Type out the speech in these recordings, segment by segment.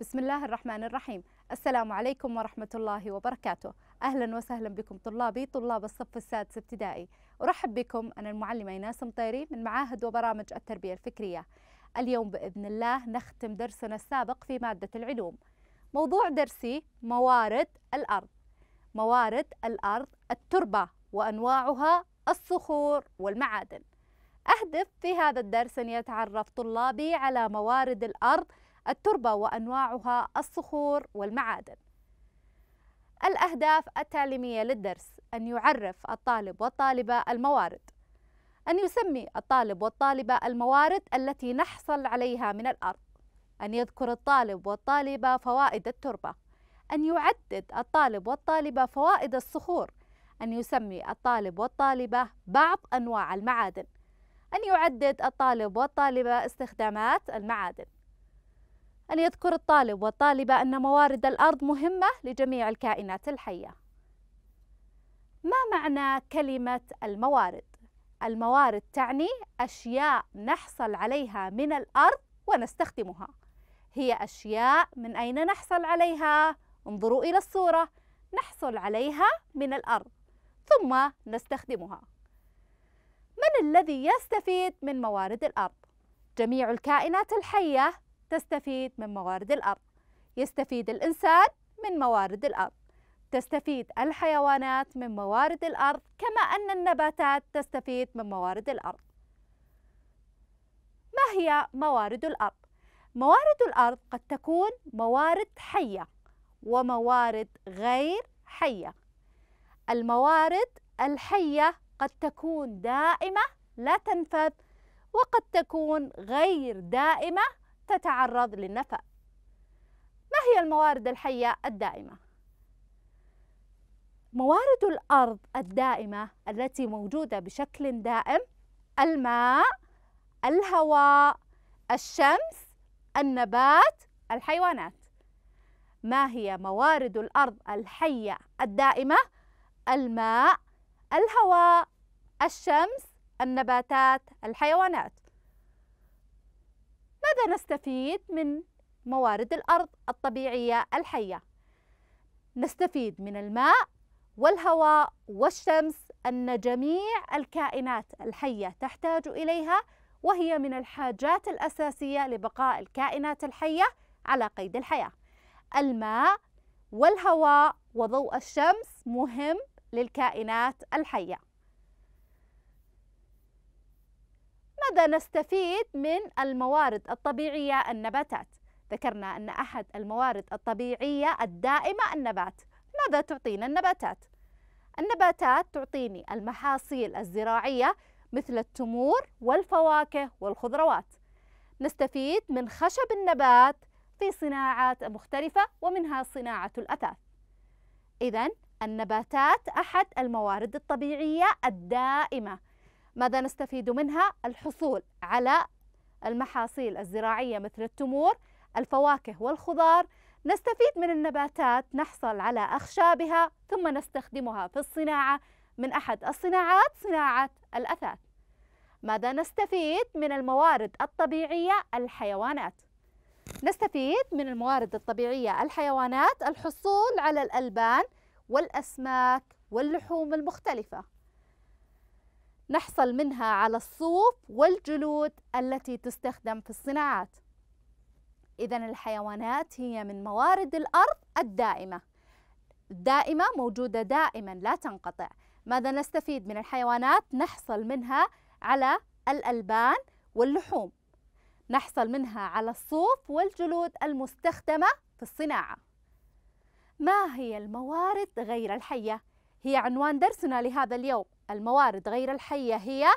بسم الله الرحمن الرحيم السلام عليكم ورحمة الله وبركاته أهلا وسهلا بكم طلابي طلاب الصف السادس ابتدائي أرحب بكم أنا المعلمة إيناس مطيري من معاهد وبرامج التربية الفكرية اليوم بإذن الله نختم درسنا السابق في مادة العلوم موضوع درسي موارد الأرض موارد الأرض التربة وأنواعها الصخور والمعادن أهدف في هذا الدرس أن يتعرف طلابي على موارد الأرض التربة وأنواعها الصخور والمعادن الأهداف التعليمية للدرس أن يعرف الطالب والطالبة الموارد أن يسمي الطالب والطالبة الموارد التي نحصل عليها من الأرض أن يذكر الطالب والطالبة فوائد التربة أن يعدد الطالب والطالبة فوائد الصخور أن يسمي الطالب والطالبة بعض أنواع المعادن أن يعدد الطالب والطالبة استخدامات المعادن أن يذكر الطالب والطالبة أن موارد الأرض مهمة لجميع الكائنات الحية. ما معنى كلمة الموارد؟ الموارد تعني أشياء نحصل عليها من الأرض ونستخدمها. هي أشياء من أين نحصل عليها؟ انظروا إلى الصورة، نحصل عليها من الأرض ثم نستخدمها. من الذي يستفيد من موارد الأرض؟ جميع الكائنات الحية تستفيد من موارد الأرض يستفيد الإنسان من موارد الأرض تستفيد الحيوانات من موارد الأرض كما أن النباتات تستفيد من موارد الأرض ما هي موارد الأرض؟ موارد الأرض قد تكون موارد حية وموارد غير حية الموارد الحية قد تكون دائمة لا تنفذ وقد تكون غير دائمة تتعرض للنفق ما هي الموارد الحية الدائمة؟ موارد الأرض الدائمة التي موجودة بشكل دائم الماء الهواء الشمس النبات الحيوانات ما هي موارد الأرض الحية الدائمة؟ الماء الهواء الشمس النباتات الحيوانات ماذا نستفيد من موارد الأرض الطبيعية الحية؟ نستفيد من الماء والهواء والشمس أن جميع الكائنات الحية تحتاج إليها وهي من الحاجات الأساسية لبقاء الكائنات الحية على قيد الحياة الماء والهواء وضوء الشمس مهم للكائنات الحية ماذا نستفيد من الموارد الطبيعية النباتات؟ ذكرنا أن أحد الموارد الطبيعية الدائمة النبات ماذا تعطينا النباتات؟ النباتات تعطيني المحاصيل الزراعية مثل التمور والفواكه والخضروات نستفيد من خشب النبات في صناعات مختلفة ومنها صناعة الأثاث إذا النباتات أحد الموارد الطبيعية الدائمة ماذا نستفيد منها؟ الحصول على المحاصيل الزراعية مثل التمور الفواكه والخضار نستفيد من النباتات نحصل على أخشابها ثم نستخدمها في الصناعة من أحد الصناعات صناعة الأثاث ماذا نستفيد من الموارد الطبيعية الحيوانات نستفيد من الموارد الطبيعية الحيوانات الحصول على الألبان والأسماك واللحوم المختلفة نحصل منها على الصوف والجلود التي تستخدم في الصناعات إذا الحيوانات هي من موارد الأرض الدائمة دائمة موجودة دائما لا تنقطع ماذا نستفيد من الحيوانات؟ نحصل منها على الألبان واللحوم نحصل منها على الصوف والجلود المستخدمة في الصناعة ما هي الموارد غير الحية؟ هي عنوان درسنا لهذا اليوم الموارد غير الحية هي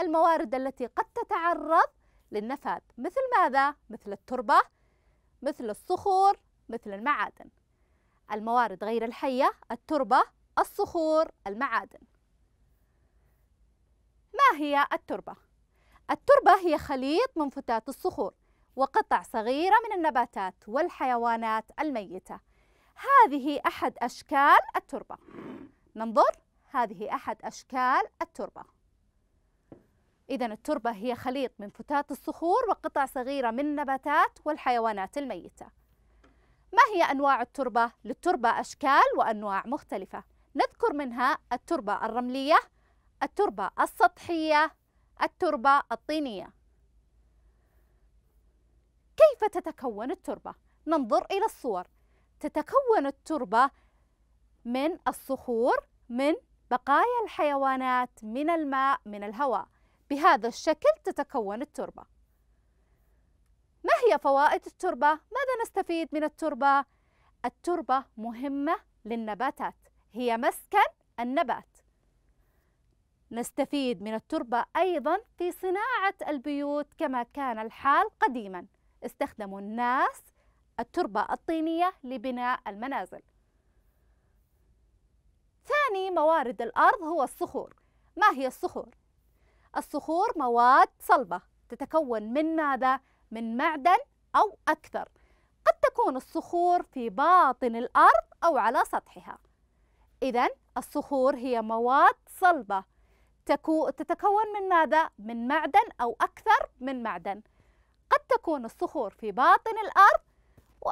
الموارد التي قد تتعرض للنفاذ مثل ماذا؟ مثل التربة مثل الصخور مثل المعادن الموارد غير الحية التربة الصخور المعادن ما هي التربة؟ التربة هي خليط من فتات الصخور وقطع صغيرة من النباتات والحيوانات الميتة هذه أحد أشكال التربة ننظر هذه أحد أشكال التربة إذا التربة هي خليط من فتات الصخور وقطع صغيرة من النباتات والحيوانات الميتة ما هي أنواع التربة؟ للتربة أشكال وأنواع مختلفة نذكر منها التربة الرملية التربة السطحية التربة الطينية كيف تتكون التربة؟ ننظر إلى الصور تتكون التربة من الصخور من بقايا الحيوانات من الماء من الهواء بهذا الشكل تتكون التربة ما هي فوائد التربة؟ ماذا نستفيد من التربة؟ التربة مهمة للنباتات هي مسكن النبات نستفيد من التربة أيضا في صناعة البيوت كما كان الحال قديما استخدموا الناس التربة الطينية لبناء المنازل ثاني موارد الأرض هو الصخور ما هي الصخور؟ الصخور مواد صلبة تتكون من ماذا؟ من معدن أو أكثر قد تكون الصخور في باطن الأرض أو على سطحها إذا الصخور هي مواد صلبة تكو... تتكون من ماذا؟ من معدن أو أكثر من معدن قد تكون الصخور في باطن الأرض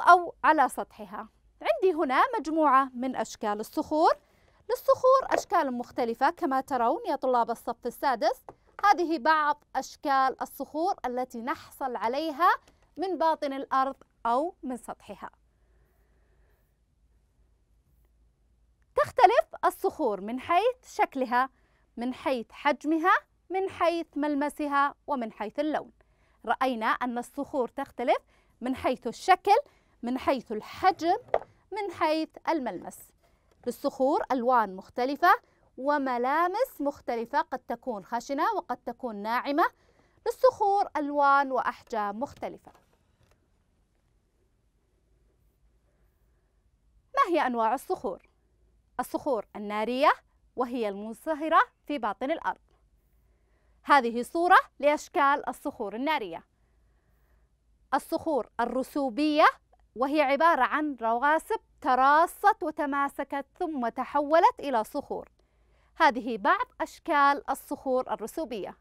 أو على سطحها عندي هنا مجموعة من أشكال الصخور للصخور أشكال مختلفة كما ترون يا طلاب الصف السادس هذه بعض أشكال الصخور التي نحصل عليها من باطن الأرض أو من سطحها تختلف الصخور من حيث شكلها من حيث حجمها من حيث ملمسها ومن حيث اللون رأينا أن الصخور تختلف من حيث الشكل من حيث الحجم من حيث الملمس للصخور ألوان مختلفة وملامس مختلفة قد تكون خشنة وقد تكون ناعمة للصخور ألوان وأحجام مختلفة ما هي أنواع الصخور؟ الصخور النارية وهي المنصهرة في باطن الأرض هذه صورة لأشكال الصخور النارية الصخور الرسوبية وهي عبارة عن رواسب تراصت وتماسكت ثم تحولت إلى صخور هذه بعض أشكال الصخور الرسوبية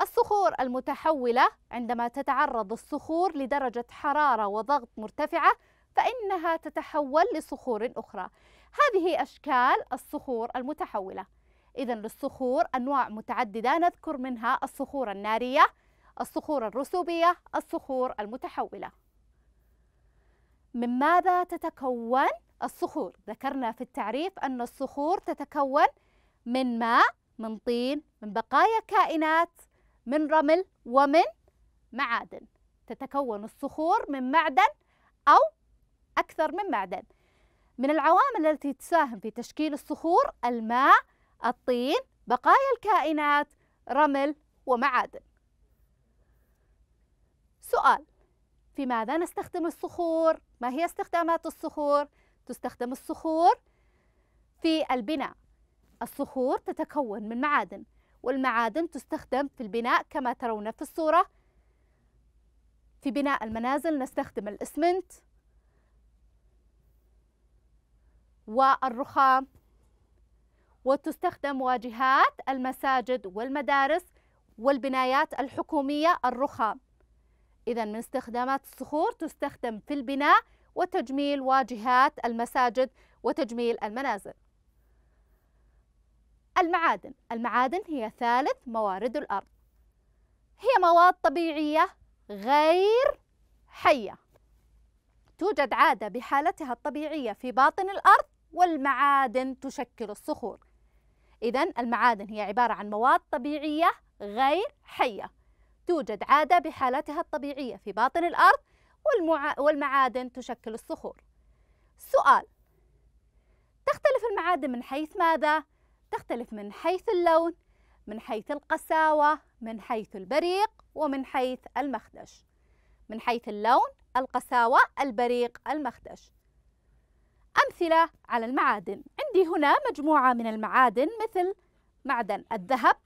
الصخور المتحولة عندما تتعرض الصخور لدرجة حرارة وضغط مرتفعة فإنها تتحول لصخور أخرى هذه أشكال الصخور المتحولة إذا للصخور أنواع متعددة نذكر منها الصخور النارية الصخور الرسوبية الصخور المتحولة من ماذا تتكون الصخور ذكرنا في التعريف أن الصخور تتكون من ماء من طين من بقايا كائنات من رمل ومن معادن تتكون الصخور من معدن أو أكثر من معدن من العوامل التي تساهم في تشكيل الصخور الماء الطين بقايا الكائنات رمل ومعادن سؤال في ماذا نستخدم الصخور ما هي استخدامات الصخور تستخدم الصخور في البناء الصخور تتكون من معادن والمعادن تستخدم في البناء كما ترون في الصورة في بناء المنازل نستخدم الإسمنت والرخام وتستخدم واجهات المساجد والمدارس والبنايات الحكومية الرخام إذا من استخدامات الصخور تستخدم في البناء وتجميل واجهات المساجد وتجميل المنازل المعادن المعادن هي ثالث موارد الأرض هي مواد طبيعية غير حية توجد عادة بحالتها الطبيعية في باطن الأرض والمعادن تشكل الصخور إذا المعادن هي عبارة عن مواد طبيعية غير حية توجد عادة بحالتها الطبيعية في باطن الأرض والمع... والمعادن تشكل الصخور سؤال تختلف المعادن من حيث ماذا؟ تختلف من حيث اللون من حيث القساوة من حيث البريق ومن حيث المخدش من حيث اللون القساوة البريق المخدش أمثلة على المعادن عندي هنا مجموعة من المعادن مثل معدن الذهب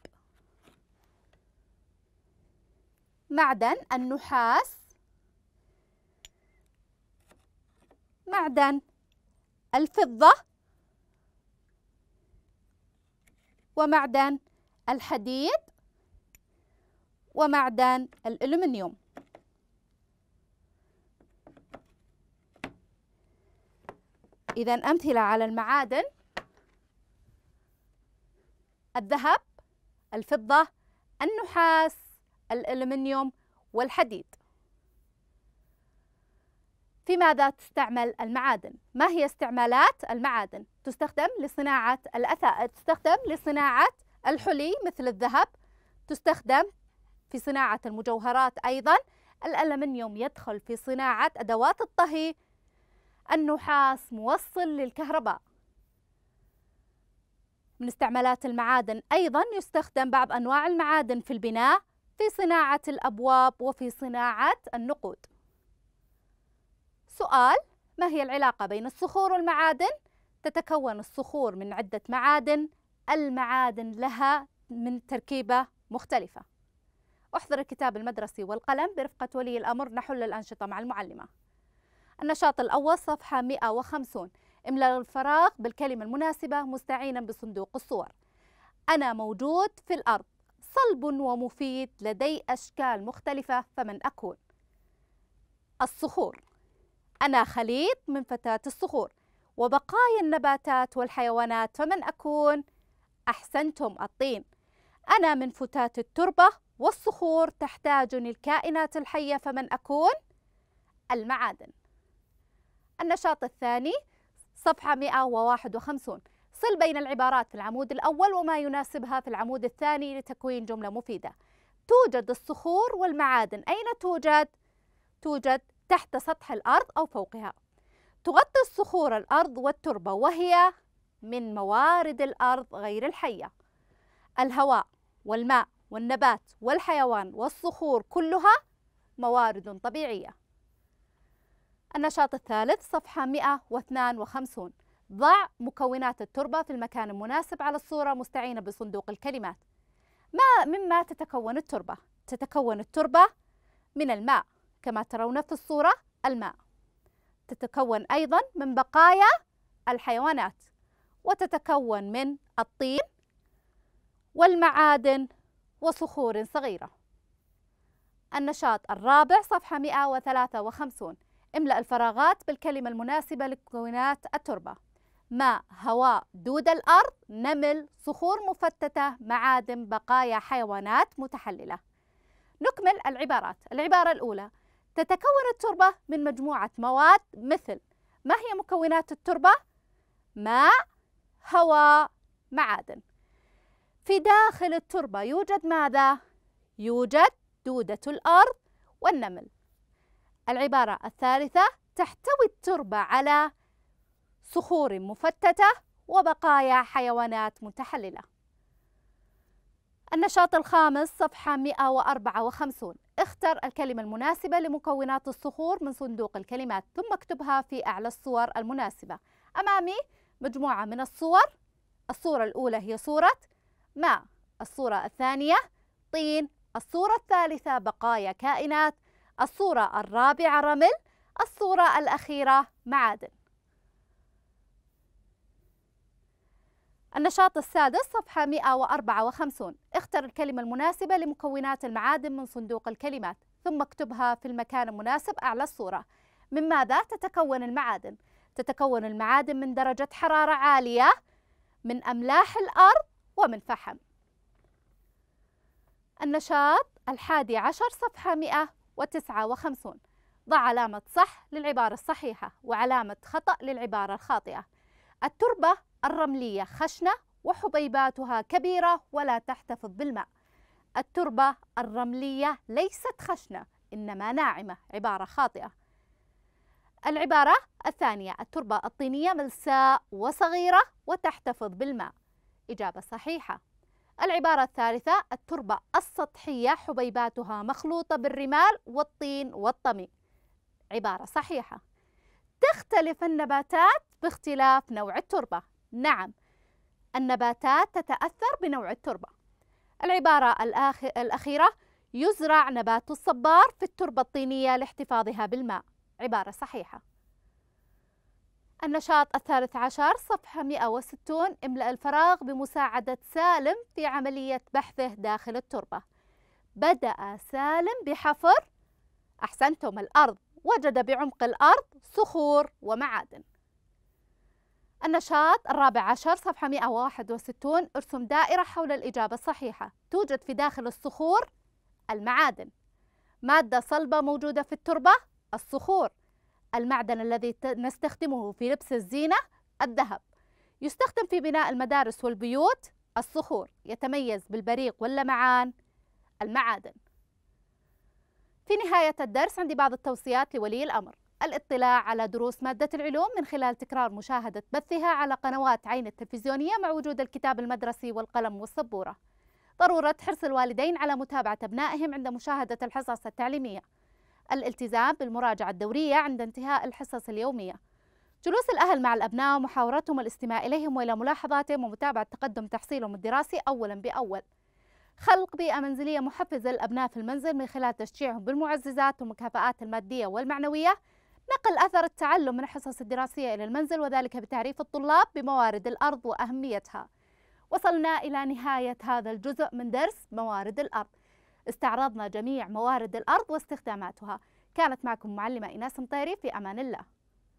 معدن النحاس معدن الفضة ومعدن الحديد ومعدن الألمنيوم إذا أمثلة على المعادن الذهب الفضة النحاس الألمنيوم والحديد في ماذا تستعمل المعادن؟ ما هي استعمالات المعادن؟ تستخدم لصناعة الأثاء تستخدم لصناعة الحلي مثل الذهب تستخدم في صناعة المجوهرات أيضا الألمنيوم يدخل في صناعة أدوات الطهي النحاس موصل للكهرباء من استعمالات المعادن أيضا يستخدم بعض أنواع المعادن في البناء في صناعة الأبواب وفي صناعة النقود سؤال ما هي العلاقة بين الصخور والمعادن؟ تتكون الصخور من عدة معادن المعادن لها من تركيبة مختلفة احضر الكتاب المدرسي والقلم برفقة ولي الأمر نحل الأنشطة مع المعلمة النشاط الأول صفحة 150 املأ الفراغ بالكلمة المناسبة مستعينا بصندوق الصور أنا موجود في الأرض صلب ومفيد لدي أشكال مختلفة فمن أكون الصخور أنا خليط من فتاة الصخور وبقايا النباتات والحيوانات فمن أكون أحسنتم الطين أنا من فتاة التربة والصخور تحتاجني الكائنات الحية فمن أكون المعادن النشاط الثاني صفحة 151 صل بين العبارات في العمود الأول وما يناسبها في العمود الثاني لتكوين جملة مفيدة توجد الصخور والمعادن أين توجد؟ توجد تحت سطح الأرض أو فوقها تغطي الصخور الأرض والتربة وهي من موارد الأرض غير الحية الهواء والماء والنبات والحيوان والصخور كلها موارد طبيعية النشاط الثالث صفحة 152 ضع مكونات التربة في المكان المناسب على الصورة مستعينة بصندوق الكلمات ما مما تتكون التربة تتكون التربة من الماء كما ترون في الصورة الماء تتكون أيضا من بقايا الحيوانات وتتكون من الطين والمعادن وصخور صغيرة النشاط الرابع صفحة 153 املأ الفراغات بالكلمة المناسبة لمكونات التربة ماء هواء دود الأرض نمل صخور مفتتة معادن بقايا حيوانات متحللة نكمل العبارات العبارة الأولى تتكون التربة من مجموعة مواد مثل ما هي مكونات التربة؟ ماء هواء معادن في داخل التربة يوجد ماذا؟ يوجد دودة الأرض والنمل العبارة الثالثة تحتوي التربة على صخور مفتتة وبقايا حيوانات متحللة النشاط الخامس صفحة 154 اختر الكلمة المناسبة لمكونات الصخور من صندوق الكلمات ثم اكتبها في أعلى الصور المناسبة أمامي مجموعة من الصور الصورة الأولى هي صورة ماء الصورة الثانية طين الصورة الثالثة بقايا كائنات الصورة الرابعة رمل الصورة الأخيرة معادن النشاط السادس صفحة 154 اختر الكلمة المناسبة لمكونات المعادن من صندوق الكلمات ثم اكتبها في المكان المناسب أعلى الصورة من ماذا تتكون المعادن؟ تتكون المعادن من درجة حرارة عالية من أملاح الأرض ومن فحم النشاط الحادي عشر صفحة 159 ضع علامة صح للعبارة الصحيحة وعلامة خطأ للعبارة الخاطئة التربة الرملية خشنة وحبيباتها كبيرة ولا تحتفظ بالماء التربة الرملية ليست خشنة إنما ناعمة عبارة خاطئة العبارة الثانية التربة الطينية ملساء وصغيرة وتحتفظ بالماء إجابة صحيحة العبارة الثالثة التربة السطحية حبيباتها مخلوطة بالرمال والطين والطمي عبارة صحيحة تختلف النباتات باختلاف نوع التربة نعم النباتات تتأثر بنوع التربة العبارة الأخيرة يزرع نبات الصبار في التربة الطينية لاحتفاظها بالماء عبارة صحيحة النشاط الثالث عشر صفحة 160 املأ الفراغ بمساعدة سالم في عملية بحثه داخل التربة بدأ سالم بحفر أحسنتم الأرض وجد بعمق الأرض صخور ومعادن النشاط الرابع عشر صفحة 161 ارسم دائرة حول الإجابة الصحيحة توجد في داخل الصخور المعادن مادة صلبة موجودة في التربة الصخور المعدن الذي نستخدمه في لبس الزينة الذهب يستخدم في بناء المدارس والبيوت الصخور يتميز بالبريق واللمعان المعادن في نهاية الدرس عندي بعض التوصيات لولي الأمر الاطلاع على دروس مادة العلوم من خلال تكرار مشاهدة بثها على قنوات عين التلفزيونية مع وجود الكتاب المدرسي والقلم والسبورة ضرورة حرص الوالدين على متابعة أبنائهم عند مشاهدة الحصص التعليمية الالتزام بالمراجعة الدورية عند انتهاء الحصص اليومية جلوس الأهل مع الأبناء ومحاورتهم والاستماع إليهم وإلى ملاحظاتهم ومتابعة تقدم تحصيلهم الدراسي أولا بأول خلق بيئة منزلية محفزة للأبناء في المنزل من خلال تشجيعهم بالمعززات والمكافآت المادية والمعنوية نقل أثر التعلم من الحصص الدراسية إلى المنزل وذلك بتعريف الطلاب بموارد الأرض وأهميتها وصلنا إلى نهاية هذا الجزء من درس موارد الأرض استعرضنا جميع موارد الأرض واستخداماتها كانت معكم معلمة إيناس مطيري في أمان الله